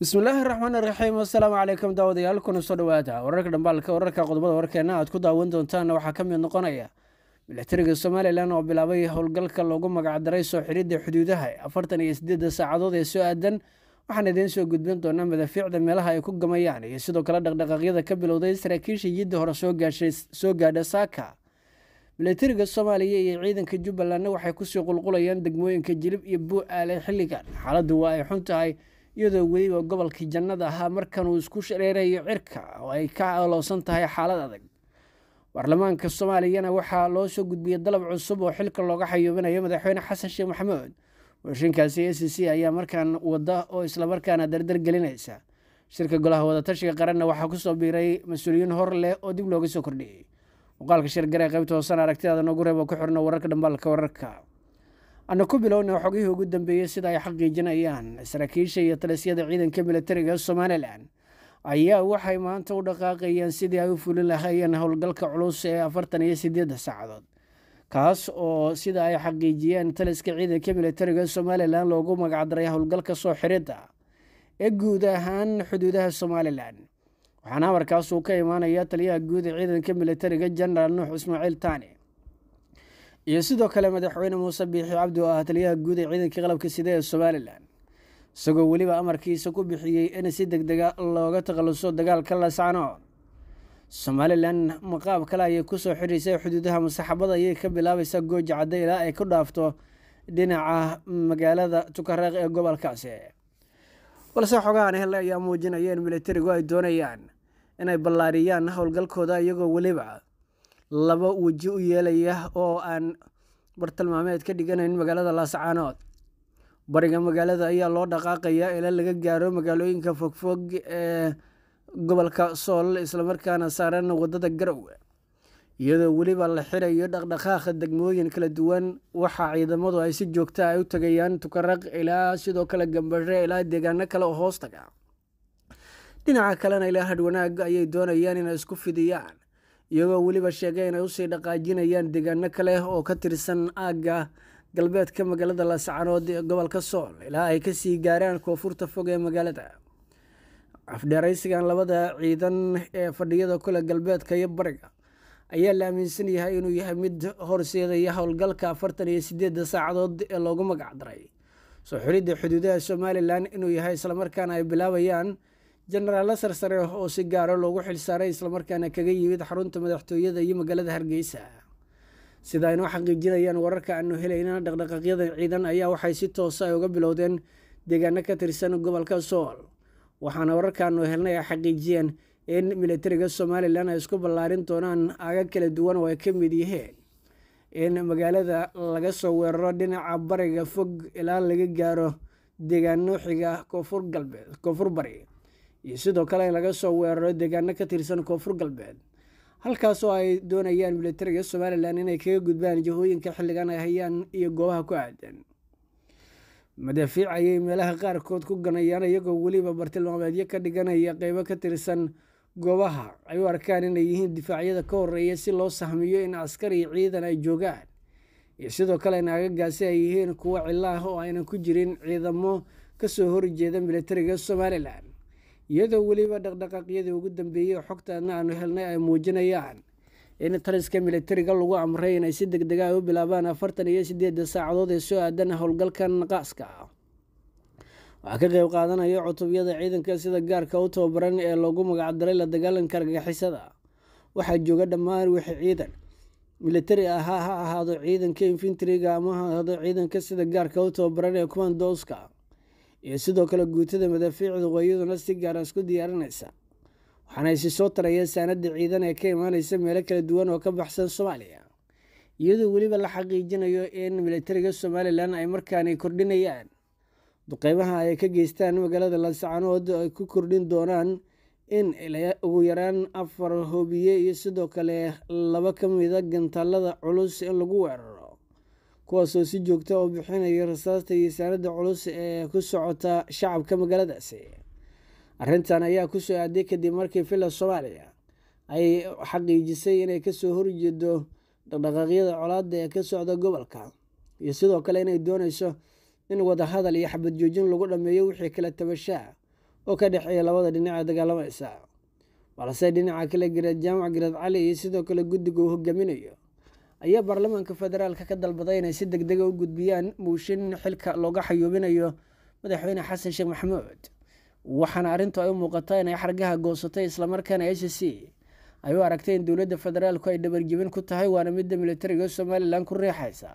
bismillaahi raxmaan raxiim asalaamu calaykum daawadayaal kuna soo dhawaada wararka dhambaalka wararka qodobada warkeena aad ku daawan doontaanna waxaa ka mid noqonaya milatariga somalilan oo bilaabay howlgalka loogu magacdaray soo xiridda xuduudaha afartan iyo sideedda saacadood ee soo aadan waxaan idiin soo gudbin doonaa madafiicda meelaha ay ku gamayaan iyo sidoo kale dhaqdhaqaaqyada ka bilowday saraakiisha yidda hore soo gaadha saaka milatariga soomaaliya iyo ciidanka jubbalandna waxay kusii qulqulayaan degmooyinka jilib iyo buu-aale xilligan xaaladdu waa ay xun tahay iyadoo weliba gobolkii jannada ahaa markanuu isku shareerayo cirka oo ay ka aloosan tahay xaalad adag baarlamaanka soomaaliyana waxaa loo soo gudbiyey dalab cusub oo xilka looga xayuubinayo madaxweyne xasan sheekh maxamuud washinkaasi a c ayaa markaan wada oo islamarkaana dardar gelinaysa shirka golaha wadatashiga qaranna waxaa kusoo biiray mas-uuliyiin hor leh oo dib looga soo kordhiyey muqaalka shirgare qaybta hoosana aragtidaada noogu reeb oo ku xirna wararka dhambaalka wararka aanu ku bilowna xogihii ugu dambeeyey sida ay xaqiijinayaan saraakiisha iyo talisyada ciidanka milatariga somalilan ayaa waxay maanta u dhaqaaqayeen sidii ay u fulin lahaayeen howlgalka culus ee afartan iyo sideeda saacadood kaas oo sida ay xaqiijiyeen taliska ciidanka milatariga somalilan loogu magacdaray howlgalka soo xiridda ee guud ahaan xuduudaha somalilan waxaana amarkaas uu ka imaanayaa taliyaha guud ee ciidanka milatariga jenaraal nuux ismaaciil taani iyo sidoo kale madaxweyne muuse biixi cabdi oo ah taliyaha guud ee ciidankii qalabka sida ee somalilan isagoo weliba amarkiisa ku bixiyey in si deg dega ah looga takhaluso dagaalka la sacno somalilan maqaab kale ayay kusoo xidhaysay xuduudaha masaxabada ayay ka bilaabaysaa gooja cadde ilaa ay ku dhaafto dhinaca magaalada tukareeq ee gobolkaasi balse xogahan hele ayaa muujinaya in milatarigu ay doonayaan inay ballaariyaan howlgalkooda iyagoo weliba laba weji u yeelaya oo aan bartilmaameed ka dhiganayn magaalada laascaanood bariga magaalada ayaa loo dhaqaaqayaa ila laga gaaro magaalooyinka fogfog ee gobolka sool islamarkaana saaran wadada garow iyadoo weliba la xirayo dhaqdhaqaaqa degmooyin kala duwan waxaa ciidamadu ay si joogta ay ah u tagayaan tukaraq ilaa sidoo kale gambare ilaa deegaano kale oo hoos taga dhinaca kalena ilaa wanaag ayay doonayaan inay isku fidiyaan iyagoo weliba sheegay inay usii dhaqaajinayaan deegaano kale oo ka tirsan aagga galbeedka magaalada laascanood ee gobolka sool ilaa ay kasii gaaraan koonfurta fog ee magaalada afdheeraysigan labada ciidan ee fadhiyada kule galbeedka iyo bariga ayaa la aaminsan yahay inuu yahay mid horseedaya howlgalka afartan iyo sideedda saacadood ee loogu magacdaray soo xulidda xuduudaha somalilan inuu yahay islamarkaana ay bilaabayaan jenaraallo sarsare oo si gaaro ah loogu xilsaaray islamarkaana kaga yimid xarunta madaxtooyada iyo magaalada hargeysa sida aynoo xaqiijinayaan wararka aanu helaynana dhaqdhaqaaqyadan ciidan ayaa waxay si toosa ay ah uga bilowdeen deegaano ka tirsan gobolka sool waxaana wararkaanu helnay ay xaqiijiyeen in milatariga somalilan ay isku ballaarin doonaan aagag kala duwan oo ay ka mid yihiin in magaalada laga soo weeraro dhinaca bariga fog ilaa laga gaaro deegaano xiga koonfur galbeed koonfur bari iyo sidoo kale in laga soo weeraro deegaano ka tirsan koonfur galbeed halkaasoo ay doonayaan milatariga somalilan inay kaga gudbaan jahooyinka xilligan ay hayaan iyo goobaha ku aadan madaafiic ayay meelaha qaarkood ku ganayaan iyagoo weliba bartilmaameedyo ka dhiganaya qeybo ka tirsan goobaha ay u arkaan inay yihiin difaacyada ka horeeya si loo sahmiyo in askari ciidan ay joogaan iyo sidoo kale in agagaasi ay yihiin kuwo cilo ah oo aynan ku jirin ciidamo kasoo horjeeda milatariga somalilan iyadoo weliba dhaqdhaqaaqyadii ugu dambeeyey xogtaadna aanu helnay ay muujinayaan in taliska milatariga lagu amray inay si deg dega ah ay u bilaabaan afartan iyo sideeda saacadood ee soo aadan howlgalkan qaaska ah. waxaa ka qeyb qaadanaya cutubyada ciidanka sida gaarka u tababaran ee loogu magacdaray la dagaalanka argagixisada waxaa jooga dhammaan wixi ciidan milatari ahaa ha ahaado ciidanka infintriga ama ha ahaado ciidanka sida gaarka u tababaran ee kumandoska iyo sidoo kale guutada madaafiicdu waa iyaduna si gaara ah isku diyaarinaysa waxaana isi soo tarayeen saanadda ciidan ee ka imaanaysa meelo kala duwan oo ka baxsan soomaaliya iyadoo weliba la xaqiijinayo in militariga somalilan ay markaani kordhinayaan duqeymaha ay ka geystaan magaalada lansacanood ay ku kordhin doonaan in ugu yaraan afar hoobiye iyo sidoo kale laba ka mida ah gantaalada culus in lagu weeraro kuwaasoo si joogta ah u bixinaya rasaasta iyo saaradda culus ee ku socota shacabka magaaladaasi arintan ayaa kusoo aaday kadib markii villa soomaaliya ay xaqiijisay inay kasoo horjeedo dhaqdhaqaaqyada colaadda ee ka socda gobolka iyo sidoo kale inay doonayso in wadahadal iyo xabad joojin lagu dhammeeyo wixii kala tabashaa oo ka dhexeeya labada dhinac ee dagaalamaysa balse dhinaca kale garaad jaamac garaad cali iyo sidoo kale guddiga uu hoggaaminayo ayaa baarlamaanka federaalka ka dalbaday inay si deg dega ah u gudbiyaan moushin xilka looga xayuubinayo madaxweyne xasan sheekh maxamuud waxaana arrintu ay u muuqata inay xargaha goosatay islamarkaana h c ay u aragtay in dowladda federaalku ay dhabarjibin ku tahay waana midda militariga somalilan ku riixaysa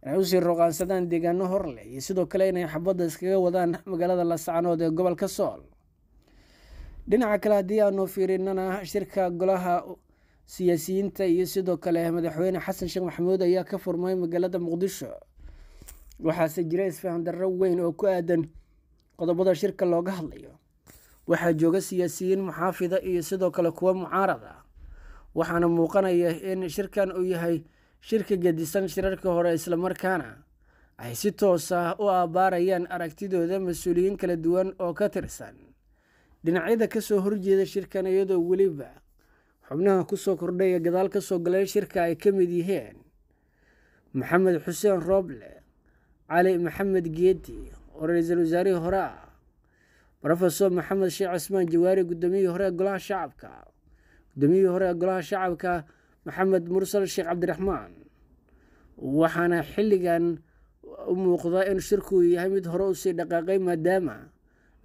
inay usii roqaansadaan deegaano horleh iyo sidoo kale inay xabadda iskaga wadaan magaalada laascanood ee gobolka sool dhinaca kale haddii aanu fiirinana shirka golaha siyaasiyiinta iyo sidoo kale ah madaxweyne xasan sheekh maxamuud ayaa ka furmay magaalada muqdisho waxaase jira isfahan darro weyn oo ku aadan qodobada shirka looga hadlayo waxaa jooga siyaasiyiin muxaafida iyo sidoo kale kuwa mucaarada waxaana muuqanaya in shirkan uu yahay shirka gedisan shirarka hore islamarkaana ay si toosa ah u abaarayaan aragtidooda mas-uuliyiin kala duwan oo ka tirsan dhinacyada kasoo horjeeda shirkan iyadoo weliba xubnaha kusoo kordhay ee gadaal ka soo galeen shirka ay ka mid yihiin maxamed xuseen rooble cali maxamed geedi oo ra-iisul wasaarihii hore ah rofesor maxamed sheekh cismaan jawaari gudoomiyihii hore ee golaha shacabka gudoomiyihii hore ee golaha shacabka maxamed mursal sheekh cabdiraxmaan waxaana xilligan u muuqda in shirku yahay mid hore usii dhaqaaqay maadaama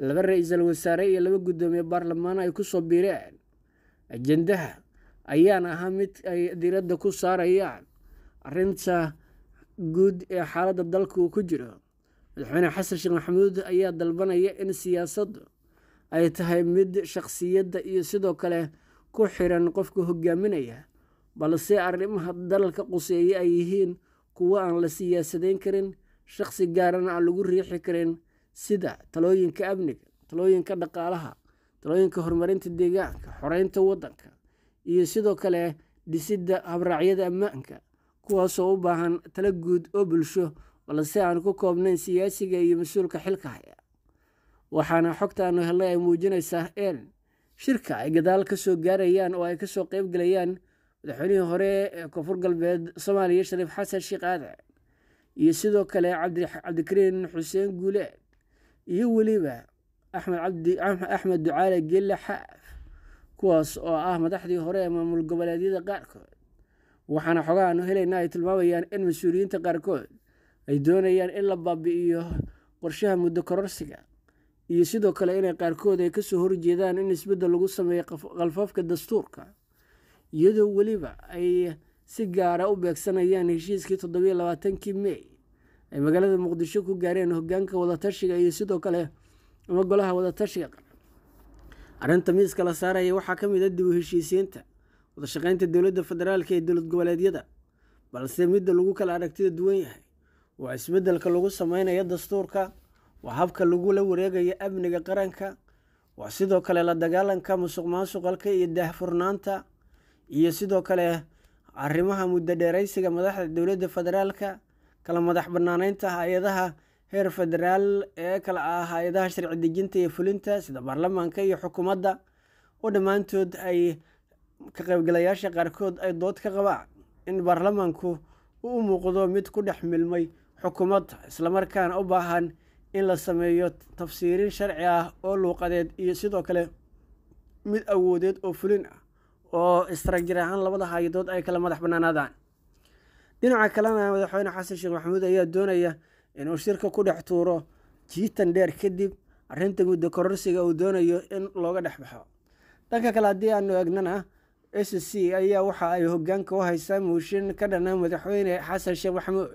laba ra-iisul wasaare iyo laba guddoomiye baarlamaan ay ku soo biireen ajendaha ayaan ahaa mid ay diradda ku saarayaan arinta guud ee xaaladda dalku ku jiro madaxweyne xasan sheekh maxamuud ayaa dalbanaya in siyaasaddu ay tahay mid shakhsiyadda iyo sidoo kale ku xiran qofka hogaaminaya balse arrimaha dalka quseeye ay yihiin kuwo aan la siyaasadeyn karin shakhsi gaarana aan lagu riixi karin sida talooyinka amniga talooyinka dhaqaalaha talooyinka horumarinta deegaanka xoreynta waddanka iyo sidoo kale dhisidda habraacyada ammaanka kuwaasoo u baahan tala guud oo bulsho balse si aan ku koobnayn siyaasiga iyo mas-uulka xilka haya waxaana xogtaanu helnay ay muujinaysaa in shirka ay gadaal kasoo gaarayaan oo ay kasoo qayb galayaan madaxweynihii hore ee koonfur galbeed soomaaliya shariif xasan sheekh aade iyo sidoo kale cabdikariin xuseen guuleed iyo weliba axmed cabdi axmed ducaale gelle xaaf kuwaas oo ah madaxdii hore ee maamul goboleedyada qaarkood waxaana xogahaanu helayna ay tilmaamayaan in mas-uuliyiinta qaarkood ay doonayaan in la baabi'iyo qorshaha muddo kororsiga iyo sidoo kale inay qaarkood ay kasoo horjeedaan in isbeddel lagu sameeyo khalfaafka dastuurka iyadoo weliba ay si gaara ah u beegsanayaan heshiiskii toddobiyo labaatankii mey ay magaalada muqdisho ku gaareen hogaanka wadatashiga iyo sidoo kale ama golaha wadatashiga arrinta miiska la saaraya waxaa ka mid a ah dib u heshiisiinta wadashaqeynta dowladda federaalka ee dowlad goboleedyada balse midda lagu kala aragtida duwan yahay waa isbeddelka lagu sameynaya dastuurka waa habka lagula wareegayo amniga qaranka waa sidoo kale la dagaalanka musuq maasuqalka iyo daahfurnaanta iyo sidoo kale arrimaha muddo dheeraysiga madaxda dowladda federaalka kala madax bannaanaynta hay-adaha heer federaal ee kala ah hay-adaha sharci dejinta iyo fulinta sida baarlamaanka iyo xukuumadda oo dhammaantood ay ka qaybgalayaasha qaarkood ay dood ka qabaan in baarlamaanku uu u muuqdo mid ku dhex milmay xukuumadda islamarkaana u baahan in la sameeyo tafsiirin sharci ah oo luuqadeed iyo sidoo kale mid awoodeed oo fulin ah oo istaraajir ahaan labada hay-adood ay kala madax bannaanaadaan dhinaca kalena madaxweyne xasan sheekh maxamuud ayaa doonaya inuu shirka ku dhex tuuro jiitan dheer kadib arrinta muddo kororsiga uu doonayo in looga dhex baxo dhanka kale haddii aanu egnana ah, s c ayaa waxa ay hoggaanka u haysaa muushin ka dhana madaxweyne xasan sheekh maxamuud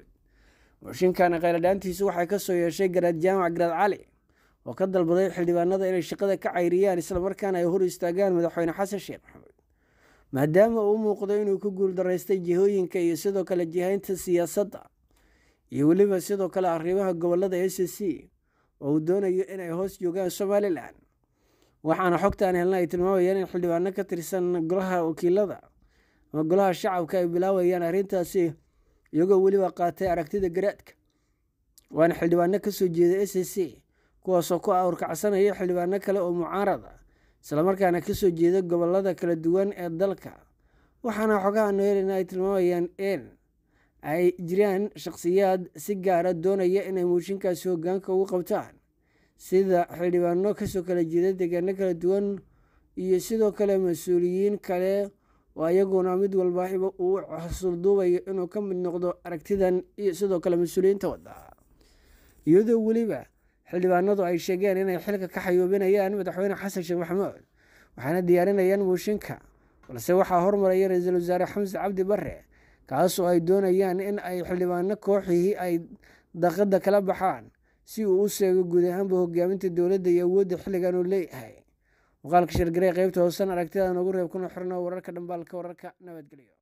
muushinkana khayladhaantiisu waxay kasoo yeeshay garaad jaamac garaad cali oo ka dalbaday xildhibaanada inay shaqada ka cayriyaan islamarkaana ay hor istaagaan madaxweyne xasan sheekh maxamuud maadaama uu u muuqdo inuu ku guul daraystay jihooyinka iyo sidoo kale jihaynta siyaasadda iyo weliba sidoo kale arrimaha gobolada a c c oo uu doonayo inay hoos joogaan somalilan waxaana xogta aan helna ay tilmaamayaan in xildhibaano ka tirsan golaha wakiilada ama golaha shacabka ay bilaawayaan arrintaasi iyagoo weliba qaatay aragtida garaadka waana xildhibaano kasoo jeeda a c c kuwaasoo ku awrkacsanaya xildhibaano kale oo mucaarada islamarkaana kasoo jeeda gobolada kala duwan ee dalka waxaana xogaha anu helana ay tilmaamayaan in ay jiraan shakhsiyaad si gaara doonaya inay muushinkaasi hoggaanka ugu qabtaan sida xildhibaano kasoo kala jeeda deegaano kala duwan iyo sidoo kale mas-uuliyiin kale oo ayaguna mid walba uu xusulduubayo inuu ka mid noqdo aragtidan iyo sidoo kale mas-uuliyiinta wadda iyadoo weliba xildhibaanadu ay sheegeen inay xilka ka xayuubinayaan madaxweyne xasan sheekh maxamuud waxaana diyaarinayaan muushinka balse waxaa hormaraya ra-iisul wasaare xamse cabdi bare kaasoo ay doonayaan in ay xildhibaano kooxihii ay daqada kala baxaan si uu u seego guud ahaanba hogaaminta dowladda iyo awoodda xilligan uu leeyahay muuqaalka shirgarey qaybta hoosan aragtidan ugu reeb kuna xirno wararka dhambaalka wararka nabadgelyo